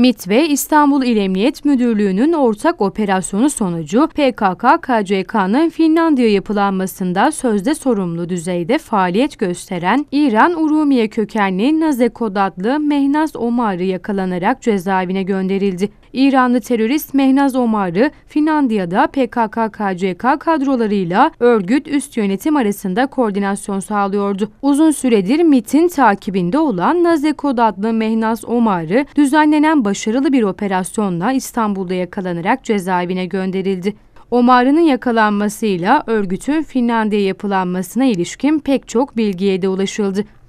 MIT ve İstanbul İl Emniyet Müdürlüğü'nün ortak operasyonu sonucu PKK-KCK'nın Finlandiya yapılanmasında sözde sorumlu düzeyde faaliyet gösteren İran Urumiye kökenli Nazekod adlı Mehnaz Omar'ı yakalanarak cezaevine gönderildi. İranlı terörist Mehnaz Omar'ı Finlandiya'da PKK-KCK kadrolarıyla örgüt üst yönetim arasında koordinasyon sağlıyordu. Uzun süredir MIT'in takibinde olan Nazekod adlı Mehnaz Omar'ı düzenlenen başarılı bir operasyonla İstanbul'da yakalanarak cezaevine gönderildi. Omar'ın yakalanmasıyla örgütün Finlandiya yapılanmasına ilişkin pek çok bilgiye de ulaşıldı.